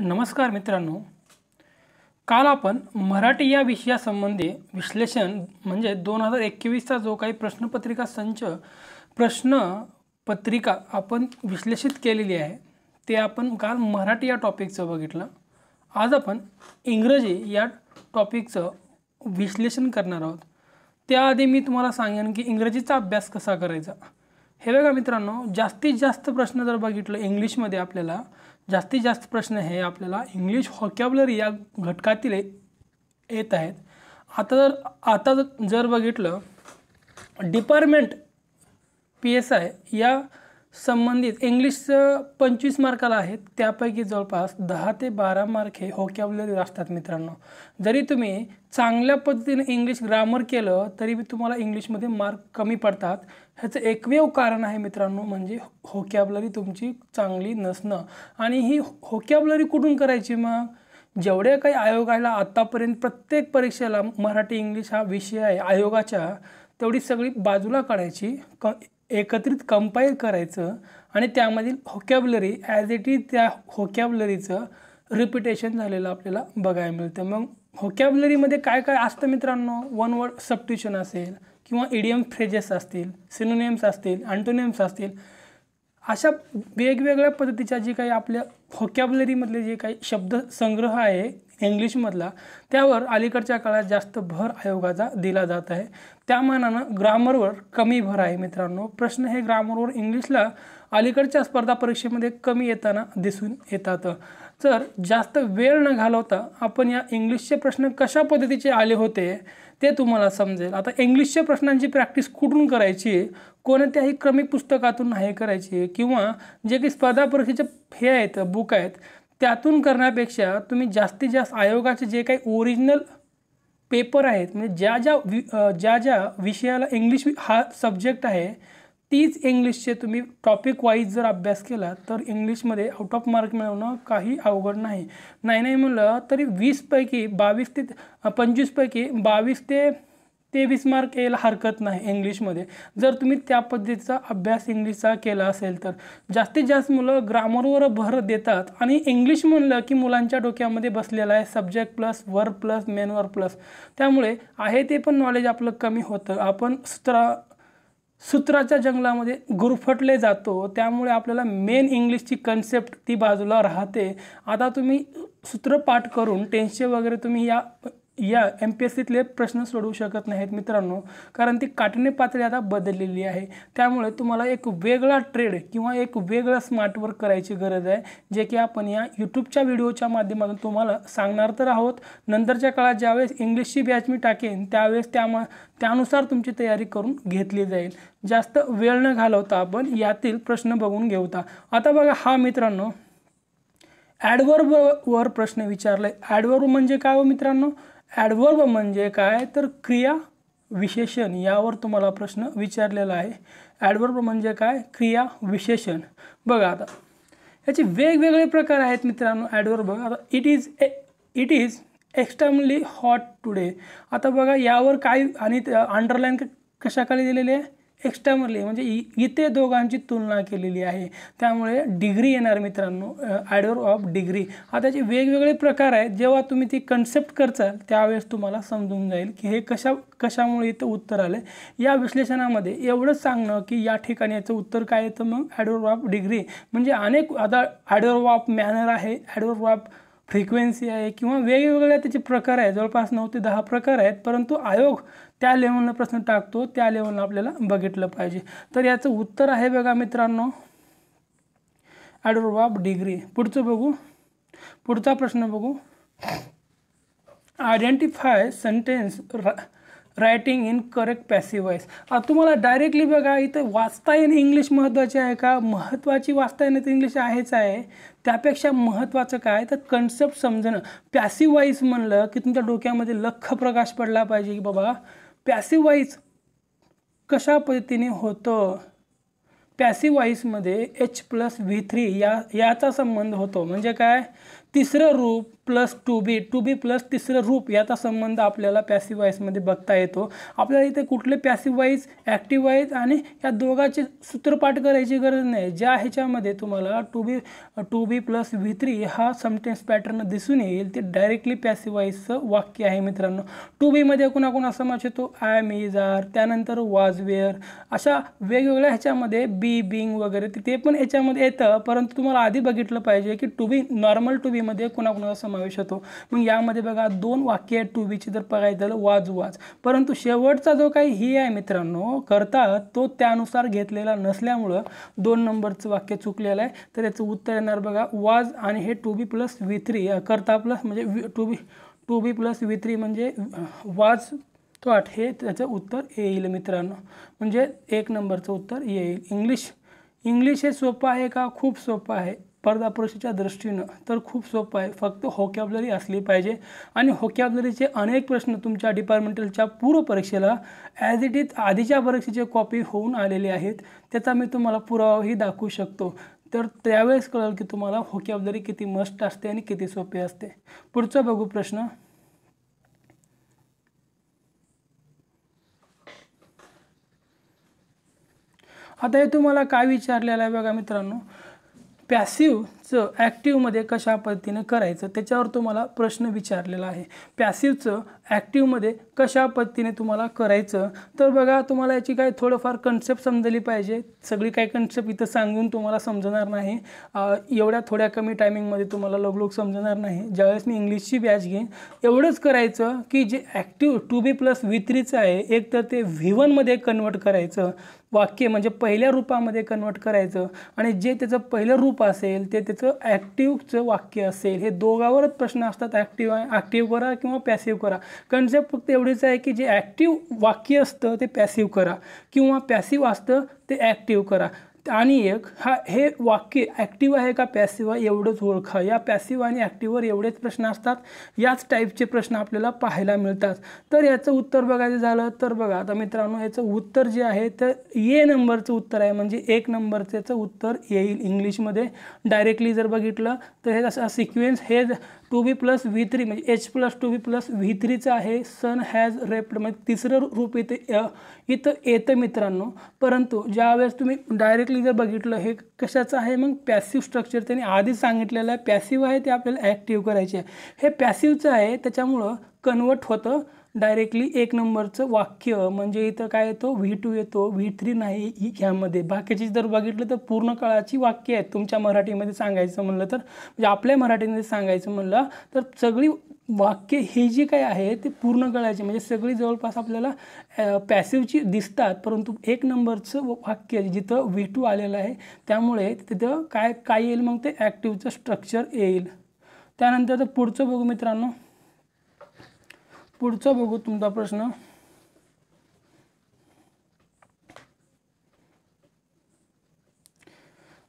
नमस्कार मित्रांनो काल आपण मराठी या विषयासंबंधी विश्लेषण म्हणजे दोन हजार एकवीसचा जो काही प्रश्नपत्रिका संच प्रश्न पत्रिका आपण विश्लेषित केलेली आहे ते आपण काल मराठी या टॉपिकचं बघितलं आज आपण इंग्रजी या टॉपिकचं विश्लेषण करणार आहोत त्याआधी मी तुम्हाला सांगेन की इंग्रजीचा अभ्यास कसा करायचा हे बघा मित्रांनो जास्तीत जास्त प्रश्न जर बघितलं इंग्लिशमध्ये आपल्याला जास्तीत जास्त प्रश्न हे आपल्याला इंग्लिश हॉकॅबलरी या घटकातील येत आहेत आता जर आता जर बघितलं डिपार्टमेंट पी एस आय या संबंधित इंग्लिशचं पंचवीस मार्काला आहेत त्यापैकी जवळपास दहा ते बारा मार्क हे होकॅबलरी असतात मित्रांनो जरी तुम्ही चांगल्या पद्धतीने इंग्लिश ग्रामर केलं तरी बी तुम्हाला इंग्लिशमध्ये मार्क कमी पडतात ह्याचं एकमेव कारण आहे मित्रांनो म्हणजे होकॅबलरी तुमची चांगली नसणं आणि ही होकॅबलरी कुठून करायची मग जेवढ्या काही आयोगाला आत्तापर्यंत प्रत्येक परीक्षेला मराठी इंग्लिश हा विषय आहे आयोगाच्या तेवढी सगळी बाजूला काढायची क एकत्रित कंपाईल करायचं आणि त्यामधील होकॅबलरी ॲज इट इज त्या होकॅबलरीचं रिपिटेशन झालेलं आपल्याला बघायला मिळतं मग होकॅबलरीमध्ये काय काय असतं मित्रांनो वन वर्ड सबट्युशन असेल किंवा इडियम फ्रेजेस असतील सिनोनियम्स असतील अँटोनियम्स असतील अशा वेगवेगळ्या पद्धतीच्या जे काही आपल्या व्हॉकॅबलरीमधले जे काही शब्द संग्रह आहे इंग्लिशमधला त्यावर अलीकडच्या काळात जास्त भर आयोगाचा दिला जात आहे त्या मानानं ग्रामरवर कमी भर आहे मित्रांनो प्रश्न हे ग्रामरवर इंग्लिशला अलीकडच्या स्पर्धा परीक्षेमध्ये कमी येताना दिसून येतात तर जास्त वेळ न घालवता आपण या इंग्लिशचे प्रश्न कशा पद्धतीचे आले होते ते तुम्हाला समजेल आता इंग्लिशच्या प्रश्नांची प्रॅक्टिस कुठून करायची आहे कोणत्याही क्रमिक पुस्तकातून नाही करायची आहे किंवा जे काही स्पर्धा परीक्षेचे हे आहेत बुक आहेत त्यातून करण्यापेक्षा तुम्ही जास्तीत जास्त आयोगाचे जे काही ओरिजिनल पेपर आहेत म्हणजे ज्या ज्या वि ज्या ज्या विषयाला इंग्लिश हा सब्जेक्ट आहे तीच इंग्लिशचे तुम्ही टॉपिक वाईज जर अभ्यास केला तर इंग्लिशमध्ये आउट ऑफ मार्क मिळवणं काही अवघड नाही नाही नाही म्हणलं तरी वीसपैकी बावीस ते पंचवीसपैकी बावीस ते तेवीस मार्क यायला हरकत नाही इंग्लिशमध्ये जर तुम्ही त्या पद्धतीचा अभ्यास इंग्लिशचा केला असेल तर जास्तीत जास्त मुलं ग्रामरवर भर देतात आणि इंग्लिश म्हणलं की मुलांच्या डोक्यामध्ये बसलेला आहे सब्जेक्ट प्लस वर प्लस मेन वर प्लस त्यामुळे आहे ते पण नॉलेज आपलं कमी होतं आपण सूत्रा सूत्राच्या जंगलामध्ये गुरफटले जातो त्यामुळे आपल्याला मेन इंग्लिशची कन्सेप्ट ती बाजूला राहते आता तुम्ही सूत्रपाठ करून टेन्शन वगैरे तुम्ही या या एम पी एस सीतले प्रश्न सोडवू शकत नाहीत मित्रांनो कारण ती काटणी पातळी आता बदललेली आहे त्यामुळे तुम्हाला एक वेगळा ट्रेड किंवा एक वेगळा स्मार्टवर्क करायची गरज आहे जे की आपण या यूट्यूबच्या व्हिडिओच्या माध्यमातून तुम्हाला सांगणार तर आहोत नंतरच्या काळात ज्यावेळेस इंग्लिशची बॅच मी टाकेन त्यावेळेस त्या त्यानुसार तुमची तयारी करून घेतली जाईल जास्त वेळ न घालवता आपण यातील प्रश्न बघून घेऊता आता बघा हा मित्रांनो वर प्रश्न विचारलाय आहे ॲडवर्ब म्हणजे काय हो मित्रांनो ॲडवर्ब म्हणजे काय तर क्रिया विशेषण यावर तुम्हाला प्रश्न विचारलेला आहे ॲडवर्ब म्हणजे काय क्रिया विशेषण बघा आता याचे वेगवेगळे प्रकार आहेत मित्रांनो ॲडवर्ब आता it is a it is extremely hot today आता बघा यावर काय आणि अंडरलाईन कशाखाली दिलेली आहे एक्स्ट्रामर्ली म्हणजे इथे दोघांची तुलना केलेली आहे त्यामुळे डिग्री येणार मित्रांनो ॲडवर ऑफ डिग्री हा त्याचे वेगवेगळे प्रकार आहेत जेव्हा तुम्ही ती कन्सेप्ट करचाल त्यावेळेस तुम्हाला समजून जाईल की हे कशा कशामुळे इथं उत्तर आलं या विश्लेषणामध्ये एवढंच सांगणं की या ठिकाणी याचं उत्तर काय येतं मग ॲडवर ऑफ डिग्री म्हणजे अनेक आता ॲडवर ऑफ मॅनर आहे ॲडवर ऑफ फ्रिक्वेन्सी आहे किंवा वेगवेगळ्या त्याचे प्रकार आहेत जवळपास नऊ ते दहा प्रकार आहेत परंतु आयोग त्या लेवलला प्रश्न टाकतो त्या लेवलला आपल्याला बघितलं पाहिजे तर याचं उत्तर आहे बघा मित्रांनो ॲडोरबाब डिग्री पुढचं बघू पुढचा प्रश्न बघू identify sentence writing in correct passive voice तुम्हाला डायरेक्टली बघा इथं वाचता येणं इंग्लिश महत्त्वाची आहे का महत्त्वाची वाचता येणं तर इंग्लिश आहेच आहे त्यापेक्षा महत्त्वाचं काय तर कन्सेप्ट समजणं पॅसिवाईज म्हणलं की तुमच्या डोक्यामध्ये लख प्रकाश पडला पाहिजे की बाबा पॅसिवाईज कशा पद्धतीने होतं पॅसिवाईसमध्ये एच प्लस व्ही थ्री या याचा संबंध होतो म्हणजे काय तिसरं रूप plus to be to be plus तिसरं रूप याचा संबंध आपल्याला पॅसिवाईजमध्ये बघता येतो आपल्याला इथे कुठले पॅसिवाईज वाईज आणि या दोघांचे सूत्रपाठ करायची गरज नाही ज्या ह्याच्यामध्ये तुम्हाला to be to be plus V three हा समटेन्स पॅटर्न दिसून येईल ते डायरेक्टली पॅसिवाईजचं वाक्य आहे मित्रांनो टू बीमध्ये कुणाकुणा समाज येतो आय मी जार त्यानंतर वाजवेअर अशा वेगवेगळ्या ह्याच्यामध्ये बी बी बिंग वगैरे ते पण याच्यामध्ये येतं परंतु तुम्हाला आधी बघितलं पाहिजे की टू बी नॉर्मल टू बीमध्ये कोणाकोणाचा समावेश होतो मग यामध्ये बघा दोन वाक्य आहेत टू बीची जर बघायचं झालं वाज वाज परंतु शेवटचा जो काही ही आहे मित्रांनो करता तो त्यानुसार घेतलेला नसल्यामुळं दोन नंबरचं वाक्य चुकलेलं आहे तर याचं उत्तर येणार बघा वाज आणि हे to be plus V three करता प्लस म्हणजे to be to be plus V three म्हणजे वाज तो आठ हे त्याचं उत्तर येईल मित्रांनो म्हणजे एक नंबरचं उत्तर येईल इंग्लिश इंग्लिश हे सोपं आहे का खूप सोपं आहे स्पर्धा परीक्षेच्या दृष्टीनं तर खूप सोपं आहे फक्त होकॅबलरी असली पाहिजे आणि होकॅबलरीचे अनेक प्रश्न तुमच्या डिपार्टमेंटलच्या पूर्व परीक्षेला ॲज इट इज आधीच्या परीक्षेचे कॉपी होऊन आलेले आहेत त्याचा मी तुम्हाला पुरावाही दाखवू शकतो तर त्यावेळेस कळेल की तुम्हाला होकॅबलरी किती मस्ट असते आणि किती सोपी असते पुढचा बघू प्रश्न आता हे तुम्हाला काय विचारलेलं आहे बघा मित्रांनो पॅसिव चं ॲक्टिवमध्ये कशा पद्धतीने करायचं त्याच्यावर तुम्हाला प्रश्न विचारलेला आहे पॅसिवचं ॲक्टिवमध्ये कशा पद्धतीने तुम्हाला करायचं तर बघा तुम्हाला याची काय थोडंफार कन्सेप्ट समजली पाहिजे सगळी काही कन्सेप्ट इथं सांगून तुम्हाला समजणार नाही एवढ्या थोड्या कमी टायमिंगमध्ये तुम्हाला लगलोग समजणार नाही ज्यावेळेस मी इंग्लिशची बॅच घेईन एवढंच करायचं की जे active to be plus V थ्रीचं आहे एक तर ते व्ही वनमध्ये कन्वर्ट करायचं वाक्य म्हणजे पहिल्या रूपामध्ये कन्वर्ट करायचं आणि जे त्याचं पहिलं रूप असेल ते त्याचं ॲक्टिव्हचं वाक्य असेल हे दोघांवरच प्रश्न असतात ऍक्टिव्ह ॲक्टिव्ह करा किंवा पॅसिव्ह करा कन्सेप्ट फक्त एवढीच आहे की जे ॲक्टिव्ह वाक्य असतं ते पॅसिव्ह करा किंवा पॅसिव्ह असतं ते ॲक्टिव्ह करा आणि एक हा हे वाक्य ॲक्टिव आहे का पॅसिव आहे एवढंच ओळखा या पॅसिव आणि ॲक्टिव्हवर एवढेच प्रश्न असतात याच टाईपचे प्रश्न आपल्याला पाहायला मिळतात तर याचं उत्तर बघायचं झालं तर बघा आता मित्रांनो याचं उत्तर जे आहे तर ए नंबरचं उत्तर आहे म्हणजे एक नंबरचं उत्तर येईल इंग्लिशमध्ये डायरेक्टली जर बघितलं तर हे जसं सिक्वेन्स हे to be plus V three म्हणजे H plus to be plus V थ्रीचं आहे सन हॅज रेप्ड म्हणजे तिसरं रूप इथे इथं येतं मित्रांनो परंतु ज्यावेळेस तुम्ही डायरेक्टली जर बघितलं हे कशाचं आहे मग पॅसिव्ह स्ट्रक्चर त्यांनी आधीच सांगितलेलं आहे पॅसिव्ह आहे ते आपल्याला ॲक्टिव्ह करायचे आहे हे पॅसिव्हचं आहे त्याच्यामुळं कन्वर्ट होतं डायरेक्टली एक नंबरचं वाक्य म्हणजे इथं काय येतो व्ही टू येतो व्ही थ्री नाही ही ह्यामध्ये बाकीची जर बघितलं तर पूर्ण काळाची वाक्य आहेत तुमच्या मराठीमध्ये सांगायचं म्हणलं तर म्हणजे आपल्या मराठीमध्ये सांगायचं म्हणलं तर सगळी वाक्य हे जी काय आहे ते पूर्ण काळाची म्हणजे सगळी जवळपास आपल्याला पॅसिवची दिसतात परंतु एक नंबरचं वाक्य जिथं व्ही टू आलेलं आहे त्यामुळे तिथं काय काय येईल मग ते ॲक्टिवचं स्ट्रक्चर येईल त्यानंतर तर पुढचं बघू मित्रांनो पुढचा बघू तुमचा प्रश्न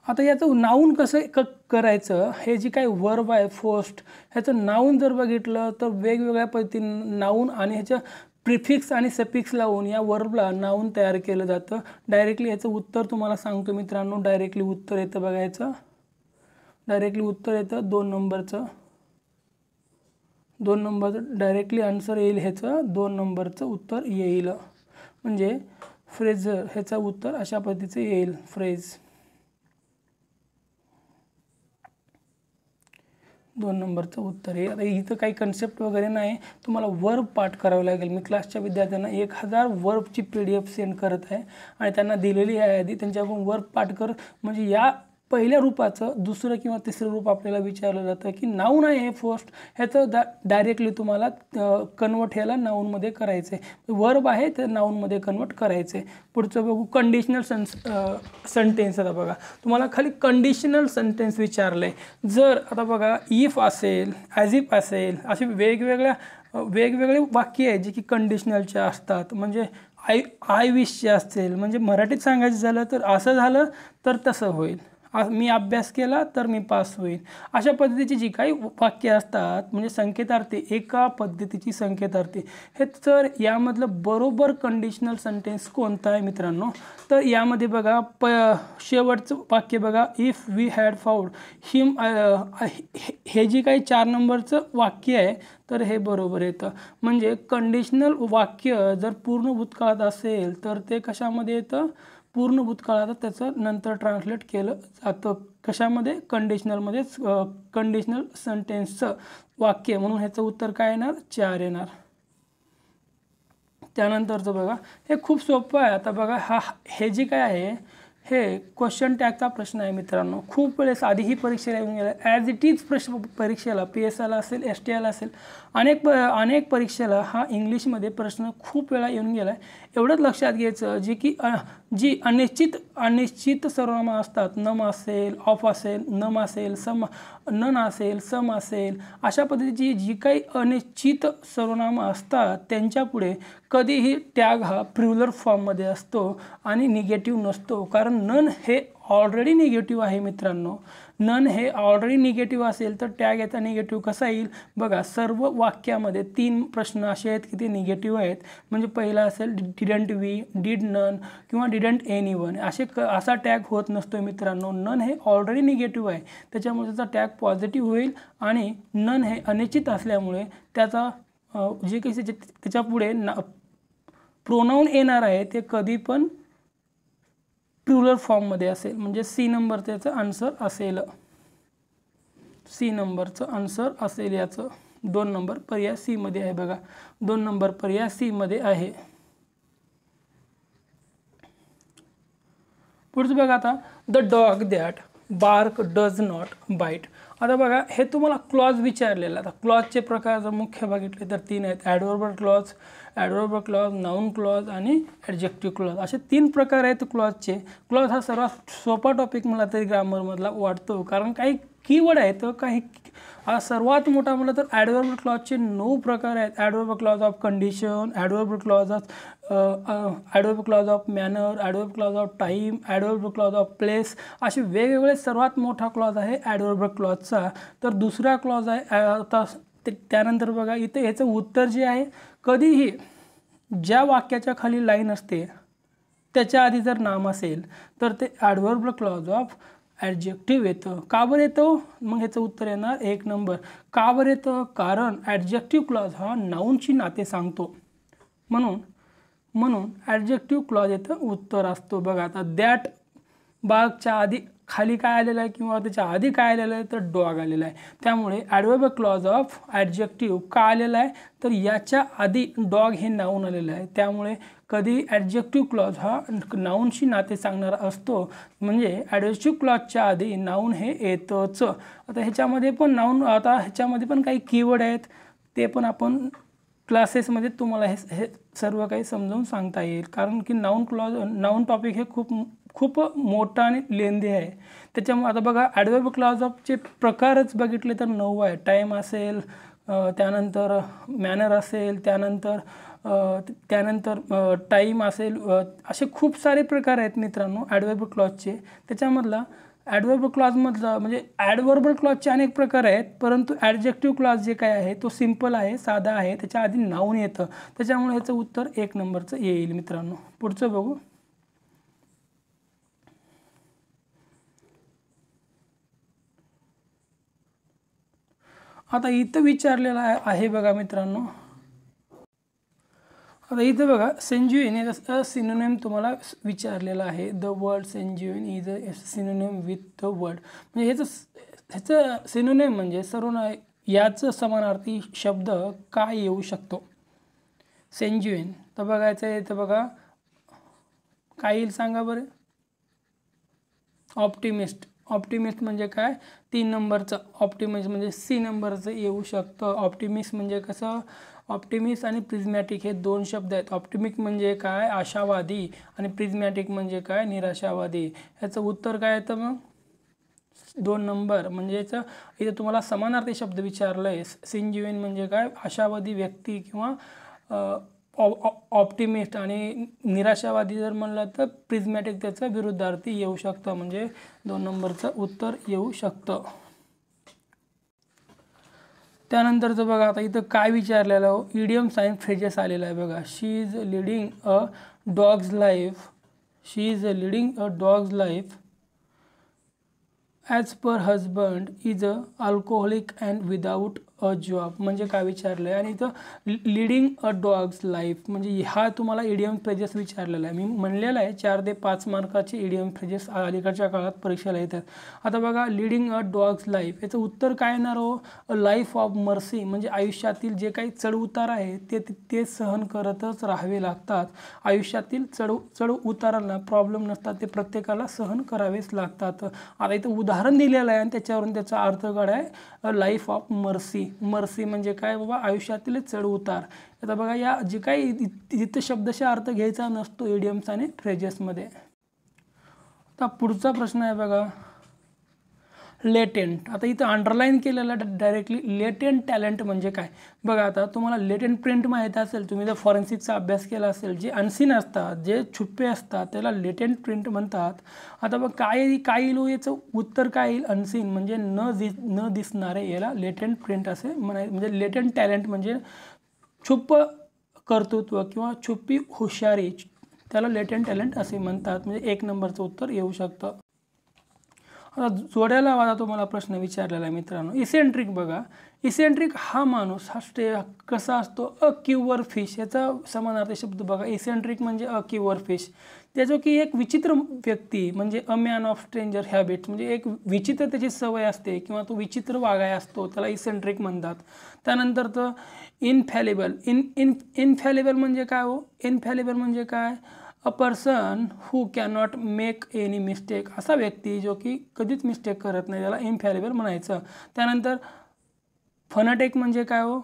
आता याचं नाऊन कसं क करायचं हे जी काय वर्ब आहे फोस्ट ह्याचं नाऊन जर बघितलं तर वेगवेगळ्या पद्धतीनं नाऊन आणि ह्याच्या प्रिफिक्स आणि सफिक्स लावून या वर्बला नाऊन तयार केलं जातं डायरेक्टली ह्याचं उत्तर तुम्हाला सांगतो मित्रांनो डायरेक्टली उत्तर येतं बघायचं डायरेक्टली उत्तर येतं दोन नंबरचं दोन नंबर डायरेक्टली आन्सर येईल ह्याचं दोन नंबरचं उत्तर येईल म्हणजे फ्रेझर ह्याचं उत्तर अशा पद्धतीचं येईल फ्रेज दोन नंबरचं उत्तर हे आता इथं काही कन्सेप्ट वगैरे नाही तुम्हाला वर्ब पाठ करावं लागेल मी क्लासच्या विद्यार्थ्यांना एक हजार वर्बची पी डी एफ सेंड करत आहे आणि त्यांना दिलेली आहे आधी त्यांच्याकडून वर्ब पाठ कर म्हणजे या पहिल्या रूपाचं दुसरं किंवा तिसरं रूप आपल्याला विचारलं जातं की नाऊन आहे हे फर्स्ट ह्याचं दा डायरेक्टली तुम्हाला कन्वर्ट ह्याला नाऊनमध्ये करायचं आहे वर्ब आहे तर नाऊनमध्ये कन्वर्ट करायचं आहे पुढचं बघू कंडिशनल सेन्स सेंटेन्स आता बघा तुम्हाला खाली कंडिशनल सेंटेन्स विचारलं आहे जर आता बघा इफ असेल ॲज इफ असेल असे वेगवेगळ्या वेगवेगळे वाक्य आहे जे की कंडिशनलचे असतात म्हणजे आय आय विशचे असेल म्हणजे मराठीत सांगायचं झालं तर असं झालं तर तसं होईल मी अभ्यास केला तर मी पास होईल अशा पद्धतीची जी काही वाक्य असतात म्हणजे संकेतार्थी एका पद्धतीची संकेतार्थी हे तर यामधलं बरोबर कंडिशनल सेंटेन्स कोणता आहे मित्रांनो तर यामध्ये बघा प शेवटचं वाक्य बघा if we had found him हे जी काही चार नंबरचं वाक्य आहे तर हे बरोबर येतं म्हणजे कंडिशनल वाक्य जर पूर्ण भूतकाळात असेल तर ते कशामध्ये येतं पूर्ण भूतकाळात त्याचं नंतर ट्रान्सलेट केलं जातं कशामध्ये कंडिशनलमध्ये कंडिशनल सेंटेन्सचं वाक्य म्हणून ह्याचं उत्तर काय येणार चार येणार त्यानंतरचं बघा हे खूप सोपं आहे आता बघा हा हे जे काय आहे हे क्वेश्चन टॅगचा प्रश्न आहे मित्रांनो खूप वेळेस ही परीक्षेला येऊन गेला ॲज इट इज प्रश्न परीक्षेला पी एस एला असेल एस टी एला असेल अनेक प अनेक परीक्षेला हा इंग्लिशमध्ये प्रश्न खूप वेळा येऊन गेला आहे एवढंच लक्षात घ्यायचं जे की जी अनिश्चित अनिश्चित सर्वनामा असतात नम असेल ऑफ असेल नम असेल सम नन असेल सम असेल अशा पद्धतीची जी काही अनिश्चित सर्वनामं असतात त्यांच्यापुढे कधीही टॅग हा प्रिव्हलर फॉर्ममध्ये असतो आणि निगेटिव्ह नसतो कारण नन हे ऑलरेडी निगेटिव्ह आहे मित्रांनो नन हे ऑलरेडी निगेटिव्ह असेल तर टॅग याचा निगेटिव्ह कसा येईल बघा सर्व वाक्यामध्ये तीन प्रश्न असे आहेत की ते निगेटिव्ह आहेत म्हणजे पहिला असेल डिडंट वी डीड नन किंवा डिडंट एनी वन असे क असा टॅग होत नसतो मित्रांनो नन हे ऑलरेडी निगेटिव्ह आहे त्याच्यामुळे त्याचा टॅग पॉझिटिव्ह होईल आणि नन हे अनिश्चित असल्यामुळे त्याचा जे काही त्याच्यापुढे ना प्रोनाऊन येणार आहे ते कधी पण ट्रुलर फॉर्ममध्ये असेल म्हणजे सी नंबर त्याचं आन्सर असेल सी नंबरचं आन्सर असेल याचं दोन नंबर पर्याय सीमध्ये आहे बघा दोन नंबर पर्याय सीमध्ये आहे पुढचं बघा आता the dog that bark does not bite आता बघा हे तुम्हाला क्लॉज विचारलेलं आता क्लॉजचे प्रकार जर मुख्य बघितले तर तीन आहेत adverbial clause adverbial clause noun clause आणि ॲडजेक्टिव्ह क्लॉज असे तीन प्रकार आहेत क्लॉजचे क्लॉज हा सर्वात सोपा टॉपिक मला तरी ग्रामरमधला वाटतो कारण काही कीवर्ड आहेत काही सर्वात मोठा म्हटलं तर ॲडवर्ब क्लॉजचे नऊ प्रकार आहेत adverb clause of condition adverb clause of adverb clause of manner adverb clause of time adverb clause of place असे वेगवेगळे सर्वात मोठा क्लॉज आहे ॲडवर्ब क्लॉजचा तर दुसरा क्लॉज आहे आता त्यानंतर बघा इथे ह्याचं उत्तर जे आहे कधीही ज्या वाक्याच्या खाली लाईन असते त्याच्या आधी जर नाम असेल तर ते ॲडवर्ब क्लॉज ऑफ ॲडजेक्टिव्ह येतं का बरं येतं मग ह्याचं उत्तर येणार एक नंबर का बरं येतं कारण ॲडजेक्टिव्ह क्लॉज हा नाऊनची नाते सांगतो म्हणून म्हणून ॲडजेक्टिव्ह क्लॉज येतं उत्तर असतो बघा आता दॅट बागच्या आधी खाली काय आलेलं आहे किंवा त्याच्या आधी काय आलेलं आहे तर डॉग आलेला आहे त्यामुळे ॲडवेबल क्लॉज ऑफ ॲडजेक्टिव्ह का आलेला आहे तर याच्या आधी डॉग हे नाऊन आलेलं आहे त्यामुळे कधी ॲडजेक्टिव्ह क्लॉज हा नाऊनशी नाते सांगणारा असतो म्हणजे ॲडजेक्टिव्ह क्लॉजच्या आधी नाऊन हे येतंच आता ह्याच्यामध्ये पण नाऊन आता ह्याच्यामध्ये पण काही कीवर्ड आहेत ते पण आपण क्लासेसमध्ये तुम्हाला हे हे सर्व काही समजावून सांगता येईल कारण की नाऊन क्लॉज नाऊन टॉपिक हे खूप खूप मोठा आणि लेंदी आहे त्याच्यामुळे आता बघा ॲडवर्ब क्लॉज ऑफचे प्रकारच बघितले तर नऊ आहे टाईम असेल त्यानंतर मॅनर असेल त्यानंतर त्यानंतर टाईम असेल असे खूप सारे प्रकार आहेत मित्रांनो ॲडवर्ब क्लॉजचे त्याच्यामधला ॲडवर्ब क्लॉजमधलं म्हणजे ॲडवर्ब क्लॉजचे अनेक प्रकार आहेत परंतु ॲडजेक्टिव्ह क्लॉज जे काय आहे तो सिम्पल आहे साधा आहे त्याच्या आधी नावून येतं त्याच्यामुळे याचं उत्तर एक नंबरचं येईल मित्रांनो पुढचं बघू आता इथं विचारलेलं आहे बघा मित्रांनो आता इथं बघा सेंज्युएन याचा सिनोनेम तुम्हाला विचारलेला the word sanguine is a synonym with the word म्हणजे ह्याचं ह्याचं सिनोनेम म्हणजे शब्द काय येऊ शकतो सेंज्युएन तर बघायचं आहे तर बघा काय ऑप्टिमिस्ट ऑप्टिमिस्ट म्हणजे काय तीन नंबरचं ऑप्टिमिस्ट म्हणजे सी नंबरचं येऊ शकतं ऑप्टिमिस्ट म्हणजे कसं ऑप्टिमिस्ट आणि प्रिझमॅटिक हे दोन शब्द आहेत ऑप्टिमिक म्हणजे काय आशावादी आणि प्रिझमॅटिक म्हणजे काय निराशावादी याचं उत्तर काय येतं मग दोन नंबर म्हणजेच इथं तुम्हाला समानार्थी शब्द विचारला आहे सिंजीवन म्हणजे काय आशावादी व्यक्ती किंवा ऑप्टिमिस्ट आणि निराशावादी जर म्हणलं तर प्रिझमॅटिक त्याचं विरुद्धार्थी येऊ शकतं म्हणजे दोन नंबरचं उत्तर येऊ शकतं त्यानंतरचं बघा आता इथं काय विचारलेलं हो इडियम साईन फ्रेजेस आलेला आहे बघा she is leading a dog's life she is leading a dog's life as per husband is a alcoholic and without a job म्हणजे काय विचारलं आहे आणि इथं लिडिंग अ डॉग्स लाईफ म्हणजे हा तुम्हाला ईडीएम फ्रेजेस विचारलेला आहे मी म्हणलेला आहे चार ते पाच मार्काचे ईडीएम फ्रेजेस अलीकडच्या काळात परीक्षेला येतात आता बघा लिडिंग अ डॉग्स लाईफ याचं उत्तर काय येणार हो अ लाईफ ऑफ मर्सी म्हणजे आयुष्यातील जे काही चढउतार आहे ते ते सहन करतच राहावे लागतात आयुष्यातील चढ चढ उतारांना प्रॉब्लेम नसतात ते प्रत्येकाला सहन करावेच लागतात आता इथं उदाहरण दिलेलं आहे आणि त्याच्यावरून त्याचा अर्थ काढ आहे लाईफ ऑफ मर्सी मर्सी म्हणजे काय बाबा आयुष्यातील चढ उतार आता बघा या जे काही इथं शब्दशा अर्थ घ्यायचा नसतो एडियम्स e आणि मध्ये आता पुढचा प्रश्न आहे बघा लेटेंट आता इथं अंडरलाईन केलेला डायरेक्टली लेटेंट टॅलेंट म्हणजे काय बघा आता तुम्हाला लेटेंट प्रिंट माहीत असेल तुम्ही जर फॉरेन्सिकचा अभ्यास केला असेल जे अनसीन असतात जे छुपे असतात त्याला लेटेंट प्रिंट म्हणतात आता बघ काय काय येईल हो याचं उत्तर काय येईल अनसीन म्हणजे न दिस न दिसणारे याला लेटेंट प्रिंट असे म्हणाय म्हणजे लेटेंट टॅलेंट म्हणजे छुप कर्तृत्व किंवा छुपी हुशारी त्याला लेटेंट टॅलेंट असे म्हणतात म्हणजे एक नंबरचं उत्तर येऊ शकतं मला जोड्याला वादा मला प्रश्न विचारलेला आहे मित्रांनो इसेंट्रिक बघा इसेंट्रिक हा माणूस हा स्टे कसा असतो अ क्युअर फिश याचा समानार्थी शब्द बघा इसेंट्रिक म्हणजे अ क्युअर फिश त्याचं की एक विचित्र व्यक्ती म्हणजे a man of stranger habits म्हणजे एक विचित्र त्याची सवय असते किंवा तो विचित्र वागाय असतो त्याला इसेंट्रिक म्हणतात त्यानंतर तर इनफॅलेबल इन इन इनफॅलेबल म्हणजे काय हो इनफॅलेबल म्हणजे काय a person who not make any mistake असा व्यक्ती जो की कधीच मिस्टेक करत नाही त्याला इनफॅलेबल म्हणायचं त्यानंतर फनाटिक म्हणजे काय हो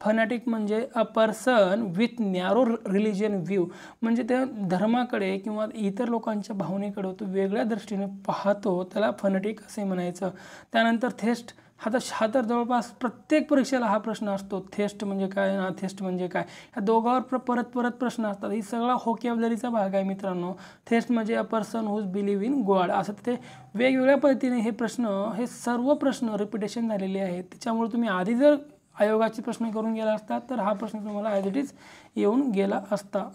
फनाटिक म्हणजे a person with narrow religion view म्हणजे त्या धर्माकडे किंवा इतर लोकांच्या भावनेकडे तो वेगळ्या दृष्टीने पाहतो त्याला फनाटिक असे म्हणायचं त्यानंतर थेस्ट आता हा तर जवळपास प्रत्येक परीक्षेला हा प्रश्न असतो थेस्ट म्हणजे काय ना थेस्ट म्हणजे काय या दोघांवर परत परत प्रश्न असतात ही सगळा होकॅबलरीचा भाग आहे मित्रांनो थेस्ट म्हणजे a person whose believe in God असं ते वेगवेगळ्या पद्धतीने हे प्रश्न हे सर्व प्रश्न रिपिटेशन झालेले आहेत त्याच्यामुळे तुम्ही आधी जर आयोगाचे प्रश्न करून गेला असता तर हा प्रश्न तुम्हाला ॲज इट इज येऊन गेला असता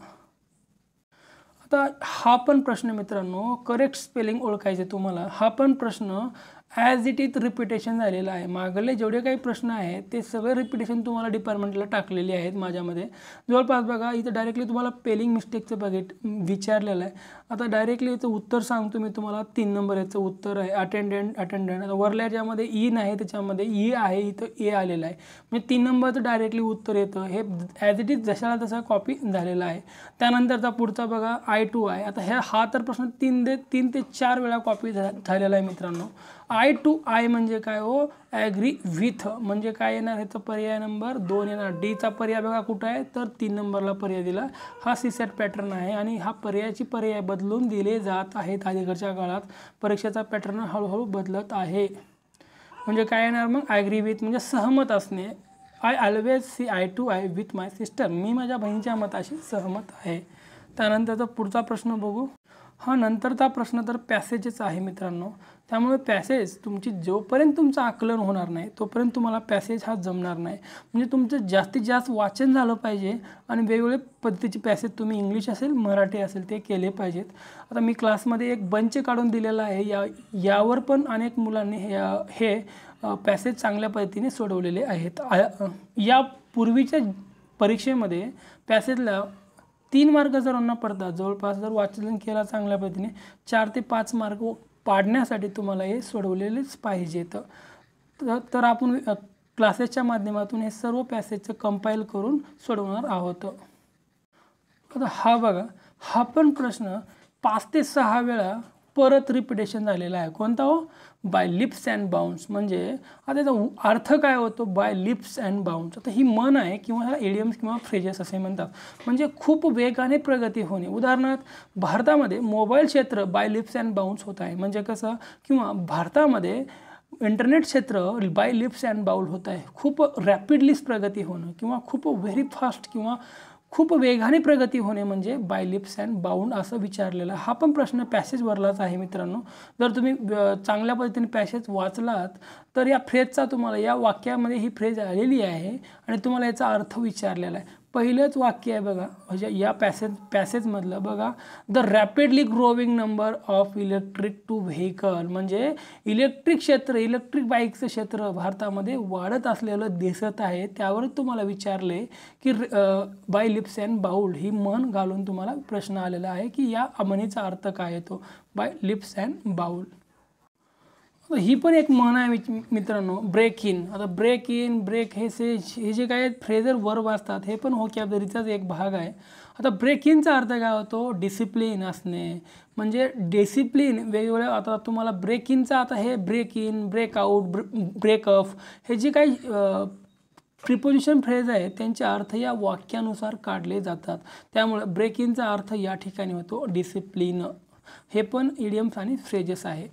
आता हा पण प्रश्न मित्रांनो करेक्ट स्पेलिंग ओळखायचे तुम्हाला हा पण प्रश्न ॲज इट इथ रिपिटेशन झालेलं आहे मागले जेवढे काही प्रश्न आहेत ते सगळे रिपिटेशन तुम्हाला डिपार्टमेंटला टाकलेले आहेत माझ्यामध्ये जवळपास बघा इथं डायरेक्टली तुम्हाला पेलिंग मिस्टेकचं बघित विचारलेलं आहे आता डायरेक्टली याचं उत्तर सांगतो मी तुम्हाला तीन नंबर याचं उत्तर आहे अटेंडंट अटेंडंट आता वरल्या ज्यामध्ये ई e नाही त्याच्यामध्ये ई e आहे इथं ए आलेलं आहे म्हणजे तीन नंबरचं डायरेक्टली उत्तर येतं हे ॲज इट इज जशाला तसा कॉपी झालेला आहे त्यानंतरचा पुढचा बघा आय टू आहे आता ह्या हा तर प्रश्न तीन दे तीन ते चार वेळा कॉपी झालेला आहे मित्रांनो आय टू आय म्हणजे काय हो ॲग्री विथ म्हणजे काय येणार ह्याचा पर्याय नंबर दोन येणार डीचा पर्याय बघा कुठं आहे तर तीन नंबरला पर्याय दिला हा सीसेट पॅटर्न आहे आणि हा पर्यायाची पर्याय बदलून दिले जात आहेत अलीकडच्या काळात परीक्षेचा पॅटर्न हळूहळू बदलत आहे म्हणजे काय येणार मग ॲग्री विथ म्हणजे सहमत असणे I always see eye to eye with my sister मी माझ्या बहिणीच्या मताशी सहमत आहे त्यानंतरचा पुढचा प्रश्न बघू हा नंतरचा प्रश्न तर पॅसेजेस आहे मित्रांनो त्यामुळे पॅसेज तुमची जोपर्यंत तुमचं आकलन होणार नाही तोपर्यंत तुम्हाला पॅसेज हा जमणार नाही म्हणजे तुमचं जास्तीत जास्त वाचन झालं पाहिजे आणि वेगवेगळे पद्धतीचे पॅसेज तुम्ही इंग्लिश असेल मराठी असेल ते केले पाहिजेत आता मी क्लासमध्ये एक बंच काढून दिलेला आहे या यावर पण अनेक मुलांनी हे पॅसेज चांगल्या पद्धतीने सोडवलेले आहेत या पूर्वीच्या परीक्षेमध्ये पॅसेजला तीन मार्क जर पडतात जवळपास जर वाचन केला चांगल्या पद्धतीने चार ते पाच मार्क पाडण्यासाठी तुम्हाला हे सोडवलेलेच पाहिजेत तर आपण क्लासेसच्या माध्यमातून हे सर्व पॅसेजचं कंपाईल करून सोडवणार आहोत आता हा बघा हा पण प्रश्न पाच ते सहा वेळा परत रिपिटेशन झालेला आहे कोणता हो बाय लिप्स अँड बाउन्स म्हणजे आता त्याचा अर्थ काय होतो बाय लिप्स अँड बाउन्स आता ही मन आहे किंवा ह्याला एडियम्स किंवा फ्रेजेस असे म्हणतात म्हणजे खूप वेगाने प्रगती होणे उदाहरणार्थ भारतामध्ये मोबाईल क्षेत्र बाय लिप्स अँड बाउन्स होत आहे म्हणजे कसं किंवा भारतामध्ये इंटरनेट क्षेत्र बाय लिप्स अँड बाउल होत आहे खूप रॅपिडलीच प्रगती होणं किंवा खूप व्हेरी फास्ट किंवा खूप वेगाने प्रगती होणे म्हणजे बाय लिप्स अँड बाउंड असं विचारलेला हा पण प्रश्न पॅसेजवरलाच आहे मित्रांनो जर तुम्ही चांगल्या पद्धतीने पॅसेज वाचलात तर या फ्रेजचा तुम्हाला या वाक्यामध्ये ही फ्रेज आलेली आहे आणि तुम्हाला याचा अर्थ विचारलेला आहे पहिलंच वाक्य आहे बघा म्हणजे या पॅसेज पॅसेजमधलं बघा the rapidly growing number of electric two vehicle म्हणजे इलेक्ट्रिक क्षेत्र इलेक्ट्रिक बाईकचं क्षेत्र भारतामध्ये वाढत असलेलं दिसत आहे त्यावर तुम्हाला विचारले की बाय लिप्स अँड बाऊल ही मन घालून तुम्हाला प्रश्न आलेला आहे की या अमनीचा अर्थ काय येतो बाय लिप्स अँड बाऊल ही पण एक म्हण आहे मित्रांनो ब्रेक इन आता ब्रेक इन ब्रेक हे से हे जे काय फ्रेजर वर वाचतात हे पण हो कॅबरीचाच एक भाग आहे आता ब्रेक इनचा अर्थ काय होतो डिसिप्लिन असणे म्हणजे डिसिप्लिन वेगवेगळ्या आता तुम्हाला ब्रेक इनचा आता हे break in break out break off हे जे काही प्रिपोजिशन फ्रेज आहे त्यांचे अर्थ या वाक्यानुसार काढले जातात त्यामुळे ब्रेक इनचा अर्थ या ठिकाणी होतो डिसिप्लिन हे पण इडियम्स आणि फ्रेजेस आहे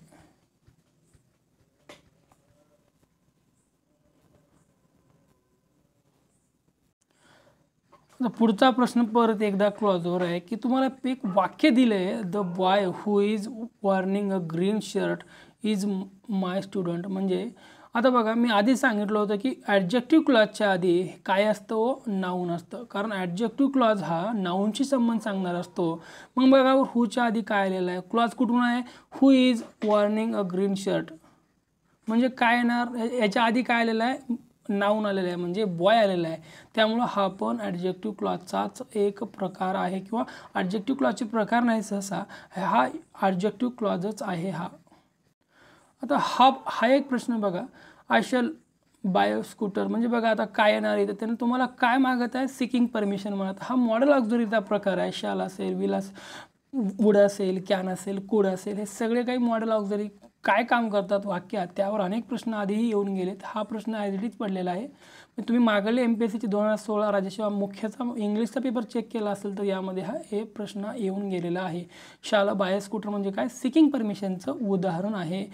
पुढचा प्रश्न परत एकदा क्लॉजवर आहे की तुम्हाला एक वाक्य दिले आहे the boy who is warning a green shirt is my student म्हणजे आता बघा मी आधी सांगितलं होतं की ॲडजेक्टिव्ह क्लॉजच्या आधी काय असतं व हो? नाऊन असतं कारण ॲडजेक्टिव्ह क्लॉज हा नाऊनशी संबंध सांगणार असतो मग बघा हूच्या आधी काय आलेला आहे क्लॉज कुठून आहे who is warning a green shirt म्हणजे काय येणार याच्या आधी काय आलेलं आहे नाऊन आलेलं आहे म्हणजे बॉय आलेला आहे त्यामुळं हा पण ॲडजेक्टिव्ह क्लॉजचाच एक प्रकार आहे किंवा ॲडजेक्टिव्ह क्लॉजचे प्रकार नाही सहसा हा ॲडजेक्टिव्ह क्लॉजच आहे हा आता हा हा एक प्रश्न बघा आय शल बायो स्कूटर म्हणजे बघा आता काय येणार आहे तर त्यानं तुम्हाला काय मागत आहे सिकिंग परमिशन म्हणत हा मॉडेल ऑक्झरीचा प्रकार आहे शाल असेल विलास वुड असेल कॅन असेल कुड असेल हे सगळे काही मॉडेल ऑक्झरी काय काम करतात वाक्यात त्यावर अनेक प्रश्न आधीही येऊन गेलेत हा प्रश्न ॲज पडलेला आहे तुम्ही मागले एम पी एस सीची दोन हजार सोळा राज्यसेवा मुख्यचा इंग्लिशचा पेपर चेक केला असेल तर यामध्ये हा हे प्रश्न येऊन गेलेला आहे शाला बाय स्कूटर म्हणजे काय सिकिंग परमिशनचं उदाहरण आहे